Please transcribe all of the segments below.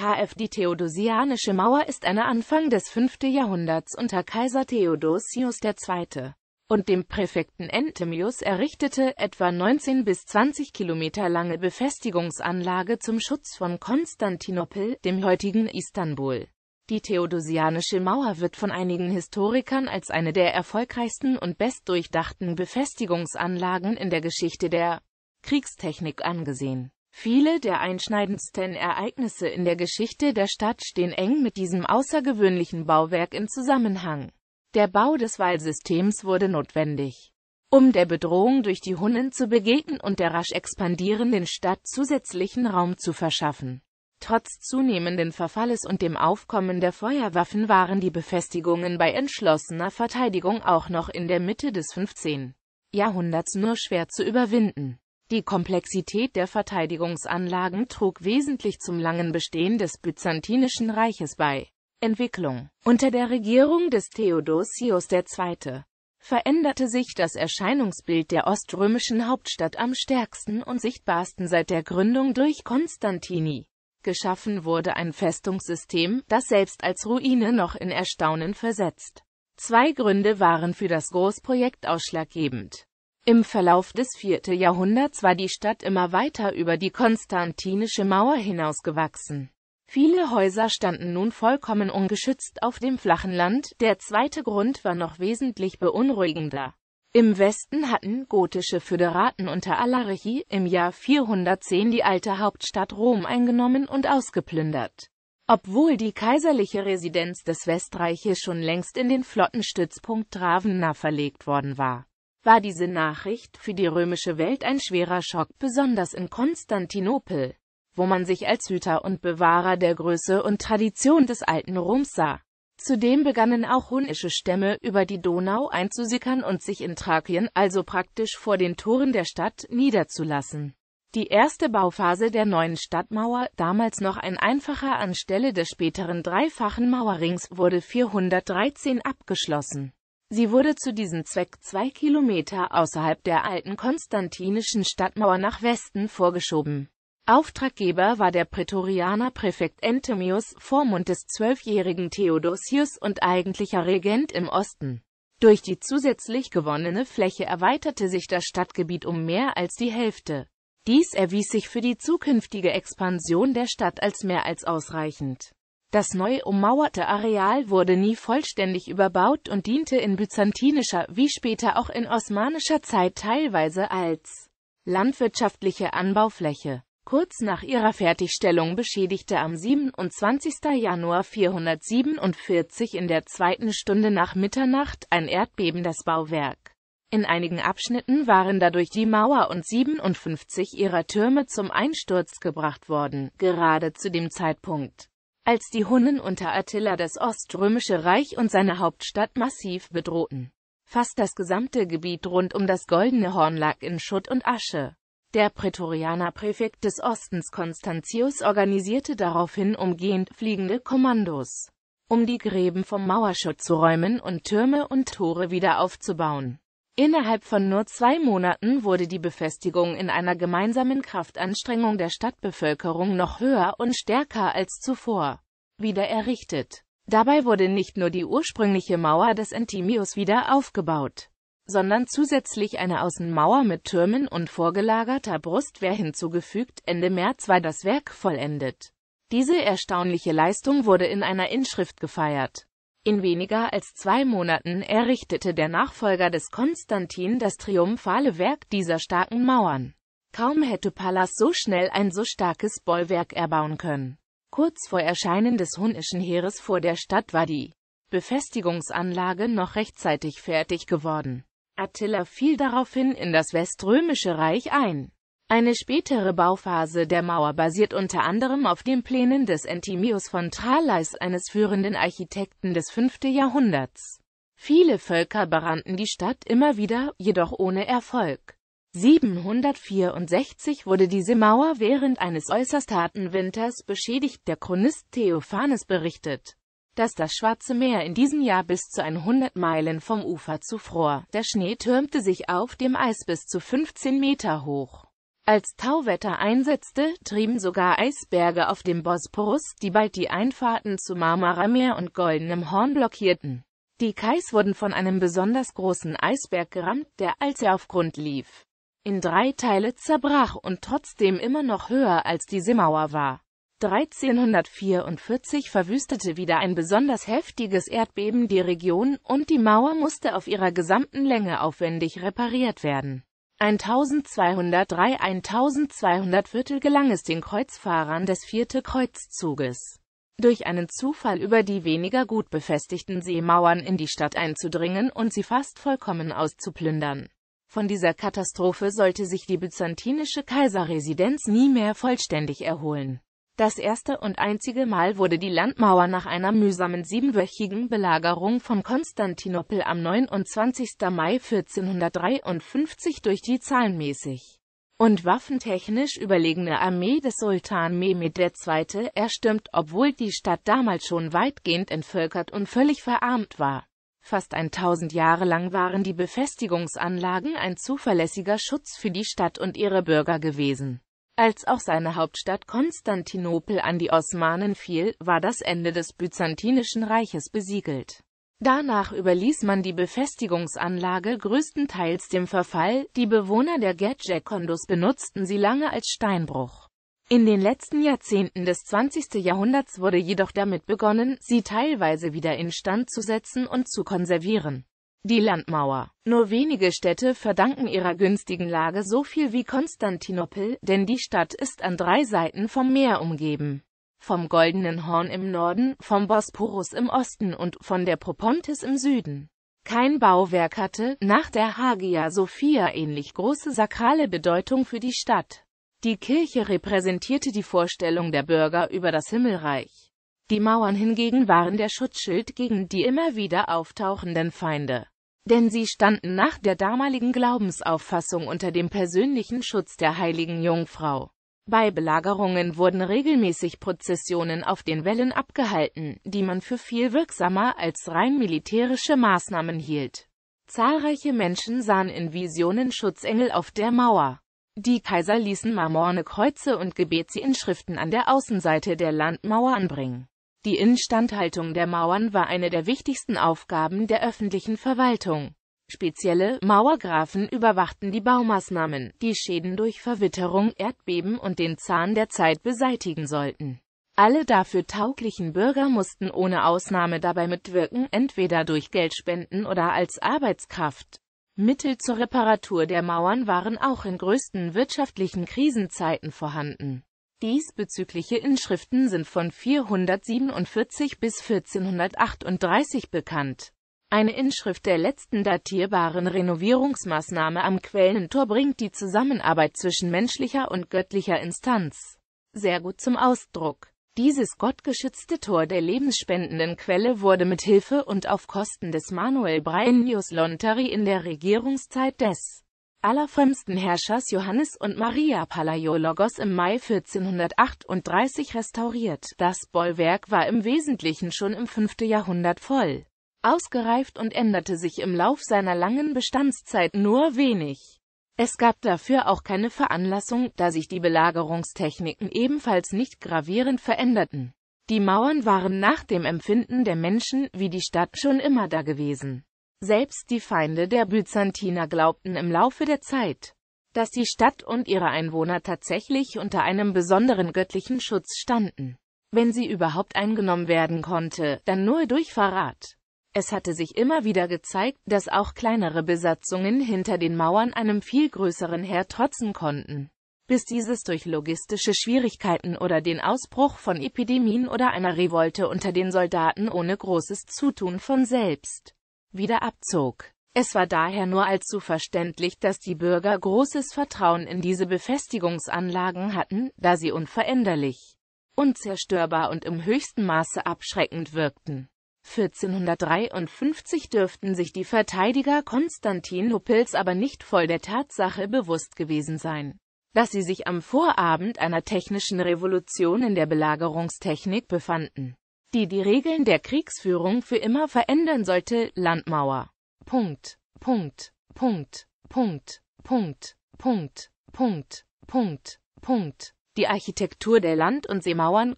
Hf. Die Theodosianische Mauer ist eine Anfang des 5. Jahrhunderts unter Kaiser Theodosius II. und dem Präfekten Entemius errichtete, etwa 19 bis 20 Kilometer lange Befestigungsanlage zum Schutz von Konstantinopel, dem heutigen Istanbul. Die Theodosianische Mauer wird von einigen Historikern als eine der erfolgreichsten und bestdurchdachten Befestigungsanlagen in der Geschichte der Kriegstechnik angesehen Viele der einschneidendsten Ereignisse in der Geschichte der Stadt stehen eng mit diesem außergewöhnlichen Bauwerk in Zusammenhang. Der Bau des Wallsystems wurde notwendig, um der Bedrohung durch die Hunnen zu begegnen und der rasch expandierenden Stadt zusätzlichen Raum zu verschaffen. Trotz zunehmenden Verfalles und dem Aufkommen der Feuerwaffen waren die Befestigungen bei entschlossener Verteidigung auch noch in der Mitte des 15. Jahrhunderts nur schwer zu überwinden die Komplexität der Verteidigungsanlagen trug wesentlich zum langen Bestehen des Byzantinischen Reiches bei. Entwicklung Unter der Regierung des Theodosius II. veränderte sich das Erscheinungsbild der oströmischen Hauptstadt am stärksten und sichtbarsten seit der Gründung durch Konstantini. Geschaffen wurde ein Festungssystem, das selbst als Ruine noch in Erstaunen versetzt. Zwei Gründe waren für das Großprojekt ausschlaggebend. Im Verlauf des 4. Jahrhunderts war die Stadt immer weiter über die konstantinische Mauer hinausgewachsen. Viele Häuser standen nun vollkommen ungeschützt auf dem flachen Land, der zweite Grund war noch wesentlich beunruhigender. Im Westen hatten gotische Föderaten unter Alarichi im Jahr 410 die alte Hauptstadt Rom eingenommen und ausgeplündert. Obwohl die kaiserliche Residenz des Westreiches schon längst in den Flottenstützpunkt Ravenna verlegt worden war war diese Nachricht für die römische Welt ein schwerer Schock, besonders in Konstantinopel, wo man sich als Hüter und Bewahrer der Größe und Tradition des alten Roms sah. Zudem begannen auch hunnische Stämme über die Donau einzusickern und sich in Thrakien, also praktisch vor den Toren der Stadt, niederzulassen. Die erste Bauphase der neuen Stadtmauer, damals noch ein einfacher anstelle des späteren dreifachen Mauerrings, wurde 413 abgeschlossen. Sie wurde zu diesem Zweck zwei Kilometer außerhalb der alten konstantinischen Stadtmauer nach Westen vorgeschoben. Auftraggeber war der Prätorianer Präfekt Entemius, Vormund des zwölfjährigen Theodosius und eigentlicher Regent im Osten. Durch die zusätzlich gewonnene Fläche erweiterte sich das Stadtgebiet um mehr als die Hälfte. Dies erwies sich für die zukünftige Expansion der Stadt als mehr als ausreichend. Das neu ummauerte Areal wurde nie vollständig überbaut und diente in byzantinischer, wie später auch in osmanischer Zeit teilweise als landwirtschaftliche Anbaufläche. Kurz nach ihrer Fertigstellung beschädigte am 27. Januar 447 in der zweiten Stunde nach Mitternacht ein Erdbeben das Bauwerk. In einigen Abschnitten waren dadurch die Mauer und 57 ihrer Türme zum Einsturz gebracht worden, gerade zu dem Zeitpunkt als die Hunnen unter Attila das Oströmische Reich und seine Hauptstadt massiv bedrohten. Fast das gesamte Gebiet rund um das Goldene Horn lag in Schutt und Asche. Der Prätorianer Präfekt des Ostens Konstantius organisierte daraufhin umgehend fliegende Kommandos, um die Gräben vom Mauerschutt zu räumen und Türme und Tore wieder aufzubauen. Innerhalb von nur zwei Monaten wurde die Befestigung in einer gemeinsamen Kraftanstrengung der Stadtbevölkerung noch höher und stärker als zuvor wieder errichtet. Dabei wurde nicht nur die ursprüngliche Mauer des Entimius wieder aufgebaut, sondern zusätzlich eine Außenmauer mit Türmen und vorgelagerter Brustwehr hinzugefügt, Ende März war das Werk vollendet. Diese erstaunliche Leistung wurde in einer Inschrift gefeiert. In weniger als zwei Monaten errichtete der Nachfolger des Konstantin das triumphale Werk dieser starken Mauern. Kaum hätte Pallas so schnell ein so starkes Bollwerk erbauen können. Kurz vor Erscheinen des hunnischen Heeres vor der Stadt war die Befestigungsanlage noch rechtzeitig fertig geworden. Attila fiel daraufhin in das Weströmische Reich ein. Eine spätere Bauphase der Mauer basiert unter anderem auf den Plänen des Entimius von Tralleis, eines führenden Architekten des 5. Jahrhunderts. Viele Völker berannten die Stadt immer wieder, jedoch ohne Erfolg. 764 wurde diese Mauer während eines äußerst harten Winters beschädigt, der Chronist Theophanes berichtet, dass das Schwarze Meer in diesem Jahr bis zu 100 Meilen vom Ufer zufror. Der Schnee türmte sich auf dem Eis bis zu 15 Meter hoch. Als Tauwetter einsetzte, trieben sogar Eisberge auf dem Bosporus, die bald die Einfahrten zu Marmarameer und Goldenem Horn blockierten. Die Kais wurden von einem besonders großen Eisberg gerammt, der, als er auf Grund lief, in drei Teile zerbrach und trotzdem immer noch höher als die Seemauer war. 1344 verwüstete wieder ein besonders heftiges Erdbeben die Region und die Mauer musste auf ihrer gesamten Länge aufwendig repariert werden. 1203-1200 Viertel gelang es den Kreuzfahrern des vierte Kreuzzuges. Durch einen Zufall über die weniger gut befestigten Seemauern in die Stadt einzudringen und sie fast vollkommen auszuplündern. Von dieser Katastrophe sollte sich die byzantinische Kaiserresidenz nie mehr vollständig erholen. Das erste und einzige Mal wurde die Landmauer nach einer mühsamen siebenwöchigen Belagerung von Konstantinopel am 29. Mai 1453 durch die zahlenmäßig und waffentechnisch überlegene Armee des Sultan Mehmed II. erstürmt, obwohl die Stadt damals schon weitgehend entvölkert und völlig verarmt war. Fast 1000 Jahre lang waren die Befestigungsanlagen ein zuverlässiger Schutz für die Stadt und ihre Bürger gewesen. Als auch seine Hauptstadt Konstantinopel an die Osmanen fiel, war das Ende des Byzantinischen Reiches besiegelt. Danach überließ man die Befestigungsanlage größtenteils dem Verfall, die Bewohner der gedje benutzten sie lange als Steinbruch. In den letzten Jahrzehnten des 20. Jahrhunderts wurde jedoch damit begonnen, sie teilweise wieder instand zu setzen und zu konservieren. Die Landmauer. Nur wenige Städte verdanken ihrer günstigen Lage so viel wie Konstantinopel, denn die Stadt ist an drei Seiten vom Meer umgeben. Vom Goldenen Horn im Norden, vom Bosporus im Osten und von der Propontis im Süden. Kein Bauwerk hatte, nach der Hagia Sophia ähnlich große sakrale Bedeutung für die Stadt. Die Kirche repräsentierte die Vorstellung der Bürger über das Himmelreich. Die Mauern hingegen waren der Schutzschild gegen die immer wieder auftauchenden Feinde denn sie standen nach der damaligen Glaubensauffassung unter dem persönlichen Schutz der heiligen Jungfrau. Bei Belagerungen wurden regelmäßig Prozessionen auf den Wellen abgehalten, die man für viel wirksamer als rein militärische Maßnahmen hielt. Zahlreiche Menschen sahen in Visionen Schutzengel auf der Mauer. Die Kaiser ließen marmorne Kreuze und Gebetsinschriften an der Außenseite der Landmauer anbringen. Die Instandhaltung der Mauern war eine der wichtigsten Aufgaben der öffentlichen Verwaltung. Spezielle Mauergrafen überwachten die Baumaßnahmen, die Schäden durch Verwitterung, Erdbeben und den Zahn der Zeit beseitigen sollten. Alle dafür tauglichen Bürger mussten ohne Ausnahme dabei mitwirken, entweder durch Geldspenden oder als Arbeitskraft. Mittel zur Reparatur der Mauern waren auch in größten wirtschaftlichen Krisenzeiten vorhanden. Diesbezügliche Inschriften sind von 447 bis 1438 bekannt. Eine Inschrift der letzten datierbaren Renovierungsmaßnahme am Quellentor bringt die Zusammenarbeit zwischen menschlicher und göttlicher Instanz sehr gut zum Ausdruck. Dieses gottgeschützte Tor der lebensspendenden Quelle wurde mit Hilfe und auf Kosten des Manuel Brenius Lontari in der Regierungszeit des allerfrömmsten Herrschers Johannes und Maria Palaiologos im Mai 1438 restauriert. Das Bollwerk war im Wesentlichen schon im 5. Jahrhundert voll ausgereift und änderte sich im Lauf seiner langen Bestandszeit nur wenig. Es gab dafür auch keine Veranlassung, da sich die Belagerungstechniken ebenfalls nicht gravierend veränderten. Die Mauern waren nach dem Empfinden der Menschen wie die Stadt schon immer da gewesen. Selbst die Feinde der Byzantiner glaubten im Laufe der Zeit, dass die Stadt und ihre Einwohner tatsächlich unter einem besonderen göttlichen Schutz standen. Wenn sie überhaupt eingenommen werden konnte, dann nur durch Verrat. Es hatte sich immer wieder gezeigt, dass auch kleinere Besatzungen hinter den Mauern einem viel größeren Heer trotzen konnten, bis dieses durch logistische Schwierigkeiten oder den Ausbruch von Epidemien oder einer Revolte unter den Soldaten ohne großes Zutun von selbst wieder abzog. Es war daher nur allzu verständlich, dass die Bürger großes Vertrauen in diese Befestigungsanlagen hatten, da sie unveränderlich, unzerstörbar und im höchsten Maße abschreckend wirkten. 1453 dürften sich die Verteidiger Konstantin Huppels aber nicht voll der Tatsache bewusst gewesen sein, dass sie sich am Vorabend einer technischen Revolution in der Belagerungstechnik befanden die die Regeln der Kriegsführung für immer verändern sollte, Landmauer. Punkt, Punkt, Punkt, Punkt, Punkt, Punkt, Punkt, Punkt, Punkt. Die Architektur der Land- und Seemauern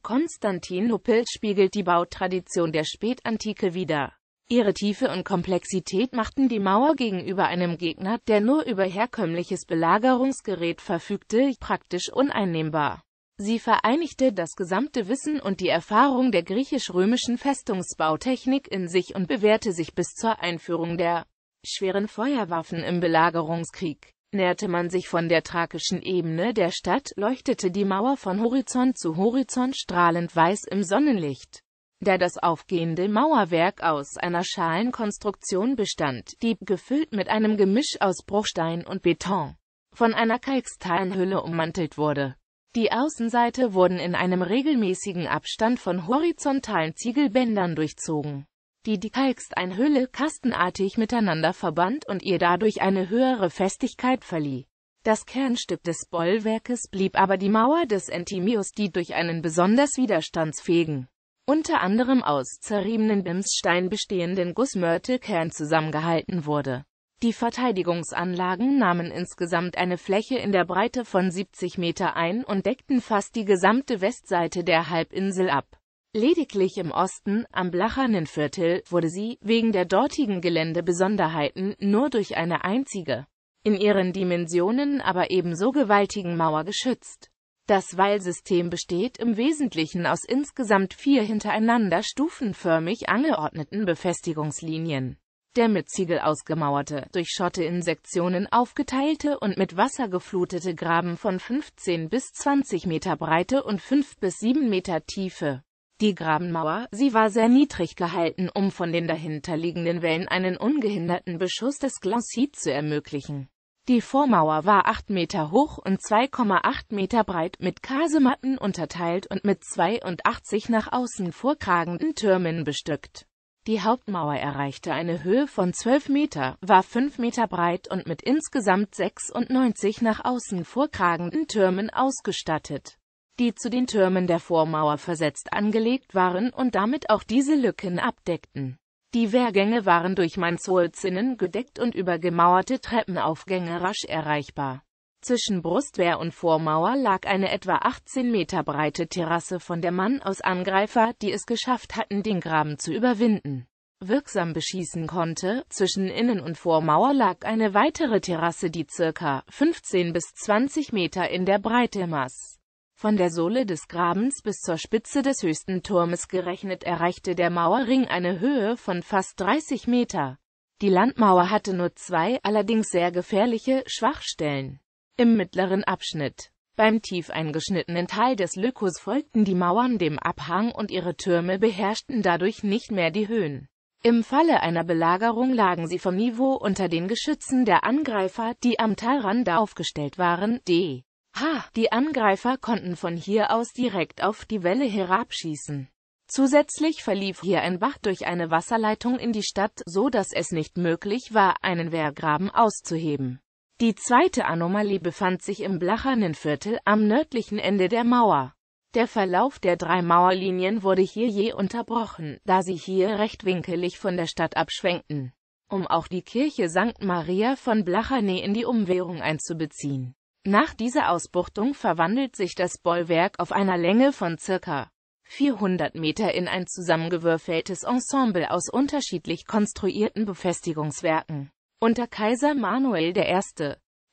Konstantinopels spiegelt die Bautradition der Spätantike wider. Ihre Tiefe und Komplexität machten die Mauer gegenüber einem Gegner, der nur über herkömmliches Belagerungsgerät verfügte, praktisch uneinnehmbar. Sie vereinigte das gesamte Wissen und die Erfahrung der griechisch-römischen Festungsbautechnik in sich und bewährte sich bis zur Einführung der schweren Feuerwaffen im Belagerungskrieg. Näherte man sich von der thrakischen Ebene der Stadt, leuchtete die Mauer von Horizont zu Horizont strahlend weiß im Sonnenlicht. Da das aufgehende Mauerwerk aus einer Schalenkonstruktion bestand, die, gefüllt mit einem Gemisch aus Bruchstein und Beton, von einer Kalksteinhülle ummantelt wurde die Außenseite wurden in einem regelmäßigen Abstand von horizontalen Ziegelbändern durchzogen, die die Kalksteinhülle kastenartig miteinander verband und ihr dadurch eine höhere Festigkeit verlieh. Das Kernstück des Bollwerkes blieb aber die Mauer des Entimius, die durch einen besonders widerstandsfähigen, unter anderem aus zerriebenen Bimsstein bestehenden Gussmörtelkern zusammengehalten wurde die Verteidigungsanlagen nahmen insgesamt eine Fläche in der Breite von 70 Meter ein und deckten fast die gesamte Westseite der Halbinsel ab. Lediglich im Osten, am Blachernenviertel, wurde sie, wegen der dortigen Geländebesonderheiten, nur durch eine einzige, in ihren Dimensionen aber ebenso gewaltigen Mauer geschützt. Das Wallsystem besteht im Wesentlichen aus insgesamt vier hintereinander stufenförmig angeordneten Befestigungslinien der mit Ziegel ausgemauerte, durch Schotte in Sektionen aufgeteilte und mit Wasser geflutete Graben von 15 bis 20 Meter Breite und 5 bis 7 Meter Tiefe. Die Grabenmauer, sie war sehr niedrig gehalten, um von den dahinterliegenden Wellen einen ungehinderten Beschuss des Glacis zu ermöglichen. Die Vormauer war 8 Meter hoch und 2,8 Meter breit mit Kasematten unterteilt und mit 82 nach außen vorkragenden Türmen bestückt. Die Hauptmauer erreichte eine Höhe von 12 Meter, war 5 Meter breit und mit insgesamt 96 nach außen vorkragenden Türmen ausgestattet, die zu den Türmen der Vormauer versetzt angelegt waren und damit auch diese Lücken abdeckten. Die Wehrgänge waren durch Mansuelzinnen gedeckt und über gemauerte Treppenaufgänge rasch erreichbar. Zwischen Brustwehr und Vormauer lag eine etwa 18 Meter breite Terrasse von der Mann aus Angreifer, die es geschafft hatten, den Graben zu überwinden wirksam beschießen konnte. Zwischen Innen- und Vormauer lag eine weitere Terrasse, die ca. 15 bis 20 Meter in der Breite maß. Von der Sohle des Grabens bis zur Spitze des höchsten Turmes gerechnet erreichte der Mauerring eine Höhe von fast 30 Meter. Die Landmauer hatte nur zwei, allerdings sehr gefährliche, Schwachstellen. Im mittleren Abschnitt beim tief eingeschnittenen Teil des Lykus folgten die Mauern dem Abhang und ihre Türme beherrschten dadurch nicht mehr die Höhen. Im Falle einer Belagerung lagen sie vom Niveau unter den Geschützen der Angreifer, die am Talrand aufgestellt waren, d. h. Die Angreifer konnten von hier aus direkt auf die Welle herabschießen. Zusätzlich verlief hier ein Bach durch eine Wasserleitung in die Stadt, so dass es nicht möglich war, einen Wehrgraben auszuheben. Die zweite Anomalie befand sich im Blachernen Viertel am nördlichen Ende der Mauer. Der Verlauf der drei Mauerlinien wurde hier je unterbrochen, da sie hier rechtwinkelig von der Stadt abschwenkten, um auch die Kirche St. Maria von Blachanee in die Umwehrung einzubeziehen. Nach dieser Ausbuchtung verwandelt sich das Bollwerk auf einer Länge von circa 400 Meter in ein zusammengewürfeltes Ensemble aus unterschiedlich konstruierten Befestigungswerken. Unter Kaiser Manuel I.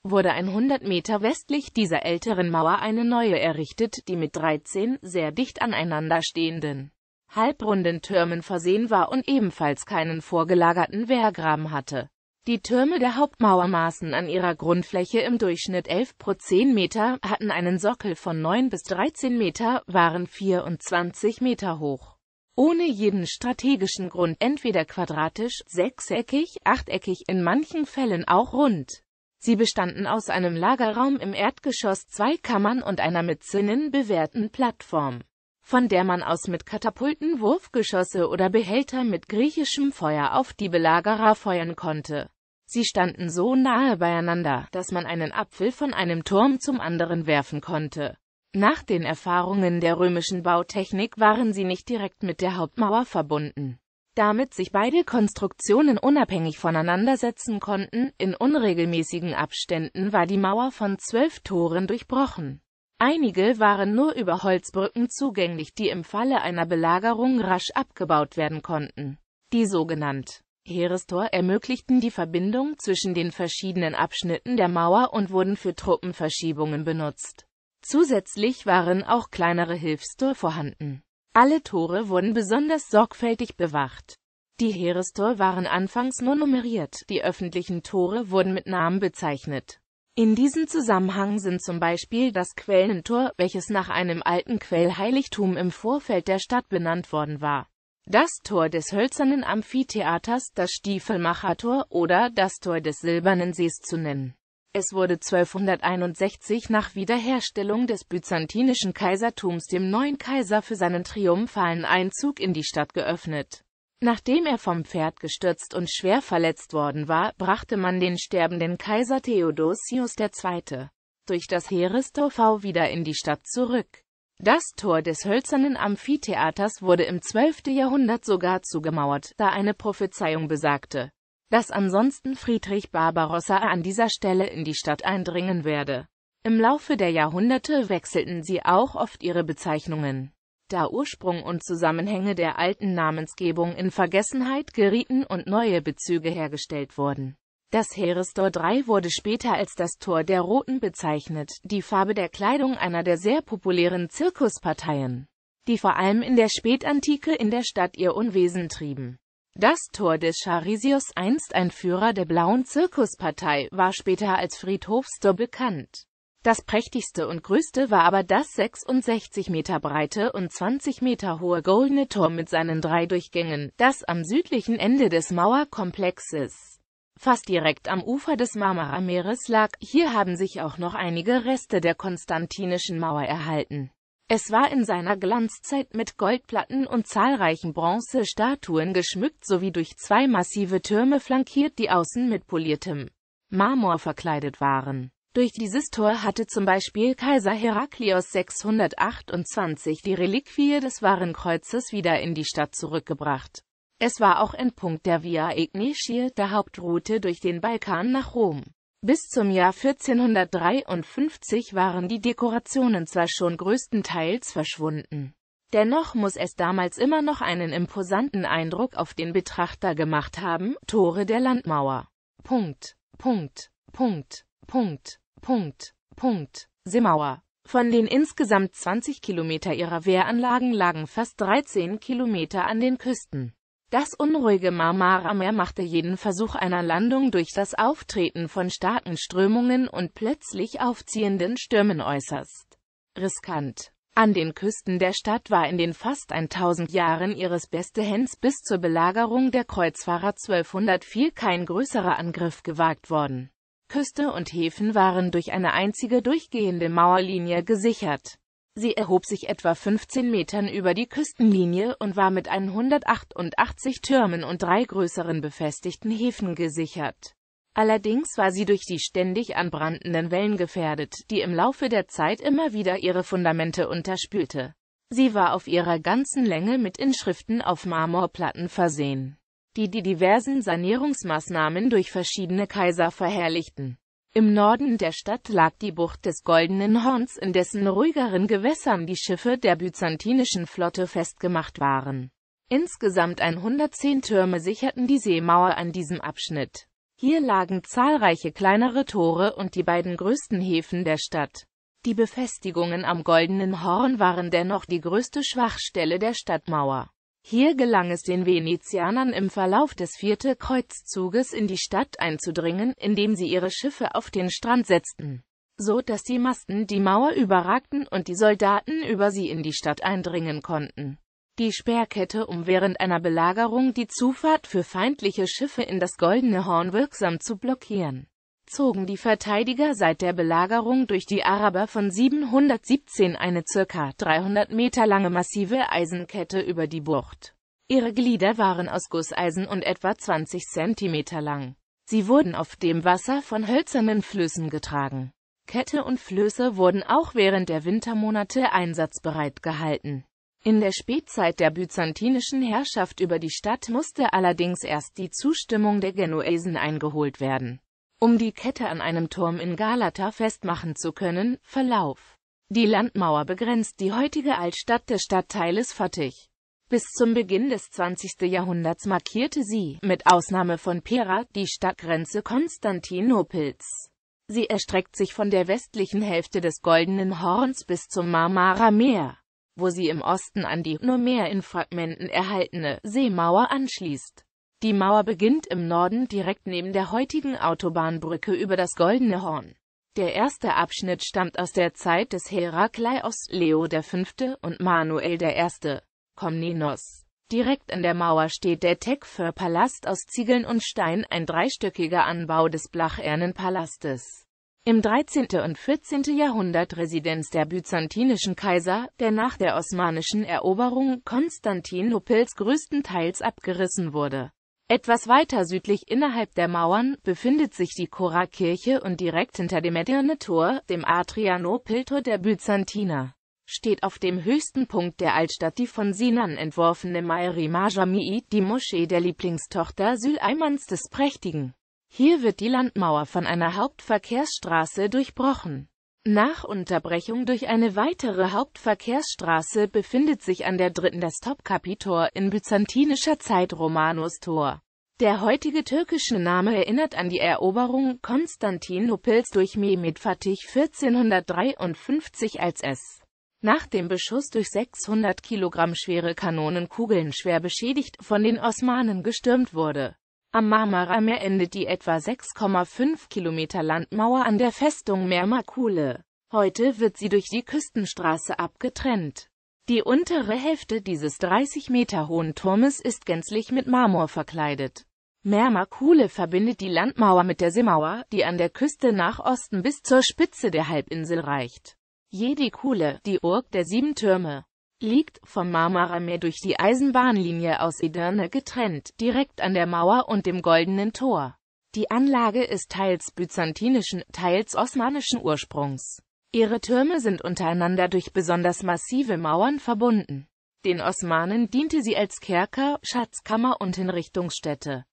wurde 100 Meter westlich dieser älteren Mauer eine neue errichtet, die mit 13 sehr dicht aneinander stehenden halbrunden Türmen versehen war und ebenfalls keinen vorgelagerten Wehrgraben hatte. Die Türme der Hauptmauer maßen an ihrer Grundfläche im Durchschnitt 11 pro 10 Meter, hatten einen Sockel von 9 bis 13 Meter, waren 24 Meter hoch ohne jeden strategischen Grund, entweder quadratisch, sechseckig, achteckig, in manchen Fällen auch rund. Sie bestanden aus einem Lagerraum im Erdgeschoss, zwei Kammern und einer mit Zinnen bewährten Plattform, von der man aus mit Katapulten Wurfgeschosse oder Behälter mit griechischem Feuer auf die Belagerer feuern konnte. Sie standen so nahe beieinander, dass man einen Apfel von einem Turm zum anderen werfen konnte. Nach den Erfahrungen der römischen Bautechnik waren sie nicht direkt mit der Hauptmauer verbunden. Damit sich beide Konstruktionen unabhängig voneinander setzen konnten, in unregelmäßigen Abständen war die Mauer von zwölf Toren durchbrochen. Einige waren nur über Holzbrücken zugänglich, die im Falle einer Belagerung rasch abgebaut werden konnten. Die sogenannten Heerestor ermöglichten die Verbindung zwischen den verschiedenen Abschnitten der Mauer und wurden für Truppenverschiebungen benutzt. Zusätzlich waren auch kleinere Hilfstore vorhanden. Alle Tore wurden besonders sorgfältig bewacht. Die Heerestore waren anfangs nur nummeriert, die öffentlichen Tore wurden mit Namen bezeichnet. In diesem Zusammenhang sind zum Beispiel das Quellentor, welches nach einem alten Quellheiligtum im Vorfeld der Stadt benannt worden war, das Tor des hölzernen Amphitheaters, das Stiefelmachertor oder das Tor des Silbernen Sees zu nennen. Es wurde 1261 nach Wiederherstellung des byzantinischen Kaisertums dem neuen Kaiser für seinen triumphalen Einzug in die Stadt geöffnet. Nachdem er vom Pferd gestürzt und schwer verletzt worden war, brachte man den sterbenden Kaiser Theodosius II. durch das Heerestor V wieder in die Stadt zurück. Das Tor des hölzernen Amphitheaters wurde im 12. Jahrhundert sogar zugemauert, da eine Prophezeiung besagte, dass ansonsten Friedrich Barbarossa an dieser Stelle in die Stadt eindringen werde. Im Laufe der Jahrhunderte wechselten sie auch oft ihre Bezeichnungen. Da Ursprung und Zusammenhänge der alten Namensgebung in Vergessenheit gerieten und neue Bezüge hergestellt wurden. Das Heerestor 3 wurde später als das Tor der Roten bezeichnet, die Farbe der Kleidung einer der sehr populären Zirkusparteien, die vor allem in der Spätantike in der Stadt ihr Unwesen trieben. Das Tor des Charisius, einst ein Führer der Blauen Zirkuspartei, war später als Friedhofstor bekannt. Das prächtigste und größte war aber das 66 Meter breite und 20 Meter hohe Goldene Tor mit seinen drei Durchgängen, das am südlichen Ende des Mauerkomplexes fast direkt am Ufer des Marmarameeres lag. Hier haben sich auch noch einige Reste der konstantinischen Mauer erhalten. Es war in seiner Glanzzeit mit Goldplatten und zahlreichen Bronzestatuen geschmückt sowie durch zwei massive Türme flankiert, die außen mit poliertem Marmor verkleidet waren. Durch dieses Tor hatte zum Beispiel Kaiser Heraklios 628 die Reliquie des Warenkreuzes wieder in die Stadt zurückgebracht. Es war auch ein Punkt der Via Ignatia, der Hauptroute durch den Balkan nach Rom. Bis zum Jahr 1453 waren die Dekorationen zwar schon größtenteils verschwunden, dennoch muss es damals immer noch einen imposanten Eindruck auf den Betrachter gemacht haben, Tore der Landmauer. Punkt, Punkt, Punkt, Punkt, Punkt, Punkt, Simmauer. Von den insgesamt 20 Kilometer ihrer Wehranlagen lagen fast 13 Kilometer an den Küsten. Das unruhige Marmara-Meer machte jeden Versuch einer Landung durch das Auftreten von starken Strömungen und plötzlich aufziehenden Stürmen äußerst riskant. An den Küsten der Stadt war in den fast 1000 Jahren ihres Bestehens bis zur Belagerung der Kreuzfahrer 1204 kein größerer Angriff gewagt worden. Küste und Häfen waren durch eine einzige durchgehende Mauerlinie gesichert. Sie erhob sich etwa 15 Metern über die Küstenlinie und war mit 188 Türmen und drei größeren befestigten Häfen gesichert. Allerdings war sie durch die ständig anbrandenden Wellen gefährdet, die im Laufe der Zeit immer wieder ihre Fundamente unterspülte. Sie war auf ihrer ganzen Länge mit Inschriften auf Marmorplatten versehen, die die diversen Sanierungsmaßnahmen durch verschiedene Kaiser verherrlichten im Norden der Stadt lag die Bucht des Goldenen Horns, in dessen ruhigeren Gewässern die Schiffe der byzantinischen Flotte festgemacht waren. Insgesamt 110 Türme sicherten die Seemauer an diesem Abschnitt. Hier lagen zahlreiche kleinere Tore und die beiden größten Häfen der Stadt. Die Befestigungen am Goldenen Horn waren dennoch die größte Schwachstelle der Stadtmauer. Hier gelang es den Venezianern im Verlauf des vierten Kreuzzuges in die Stadt einzudringen, indem sie ihre Schiffe auf den Strand setzten, so dass die Masten die Mauer überragten und die Soldaten über sie in die Stadt eindringen konnten. Die Sperrkette, um während einer Belagerung die Zufahrt für feindliche Schiffe in das Goldene Horn wirksam zu blockieren zogen die Verteidiger seit der Belagerung durch die Araber von 717 eine ca. 300 Meter lange massive Eisenkette über die Bucht. Ihre Glieder waren aus Gusseisen und etwa 20 Zentimeter lang. Sie wurden auf dem Wasser von hölzernen Flößen getragen. Kette und Flöße wurden auch während der Wintermonate einsatzbereit gehalten. In der Spätzeit der byzantinischen Herrschaft über die Stadt musste allerdings erst die Zustimmung der Genuesen eingeholt werden. Um die Kette an einem Turm in Galata festmachen zu können, Verlauf. Die Landmauer begrenzt die heutige Altstadt des Stadtteiles Fattig. Bis zum Beginn des 20. Jahrhunderts markierte sie, mit Ausnahme von Pera, die Stadtgrenze Konstantinopels. Sie erstreckt sich von der westlichen Hälfte des Goldenen Horns bis zum Marmara Meer, wo sie im Osten an die nur mehr in Fragmenten erhaltene Seemauer anschließt. Die Mauer beginnt im Norden direkt neben der heutigen Autobahnbrücke über das Goldene Horn. Der erste Abschnitt stammt aus der Zeit des Herakleios, Leo V. und Manuel I. Komnenos. Direkt an der Mauer steht der Tekfer-Palast aus Ziegeln und Stein, ein dreistöckiger Anbau des Blachernenpalastes. Im 13. und 14. Jahrhundert Residenz der byzantinischen Kaiser, der nach der osmanischen Eroberung Konstantinopels größtenteils abgerissen wurde. Etwas weiter südlich innerhalb der Mauern befindet sich die Chorakirche und direkt hinter dem Edirne Tor, dem Adrianopeltor der Byzantiner, steht auf dem höchsten Punkt der Altstadt die von Sinan entworfene Mairima Majami'i, die Moschee der Lieblingstochter Süleimans des Prächtigen. Hier wird die Landmauer von einer Hauptverkehrsstraße durchbrochen nach Unterbrechung durch eine weitere Hauptverkehrsstraße befindet sich an der dritten das Topkapitor in byzantinischer Zeit Romanus Tor. Der heutige türkische Name erinnert an die Eroberung Konstantinopels durch Mehmed Fatih 1453 als es. Nach dem Beschuss durch 600 Kilogramm schwere Kanonenkugeln schwer beschädigt, von den Osmanen gestürmt wurde am Marmarameer endet die etwa 6,5 Kilometer Landmauer an der Festung Mermakule. Heute wird sie durch die Küstenstraße abgetrennt. Die untere Hälfte dieses 30 Meter hohen Turmes ist gänzlich mit Marmor verkleidet. Mermakule verbindet die Landmauer mit der Seemauer, die an der Küste nach Osten bis zur Spitze der Halbinsel reicht. Jedi Kuhle, die Burg der sieben Türme liegt vom Marmarameer durch die Eisenbahnlinie aus Edirne getrennt, direkt an der Mauer und dem Goldenen Tor. Die Anlage ist teils byzantinischen, teils osmanischen Ursprungs. Ihre Türme sind untereinander durch besonders massive Mauern verbunden. Den Osmanen diente sie als Kerker, Schatzkammer und Hinrichtungsstätte.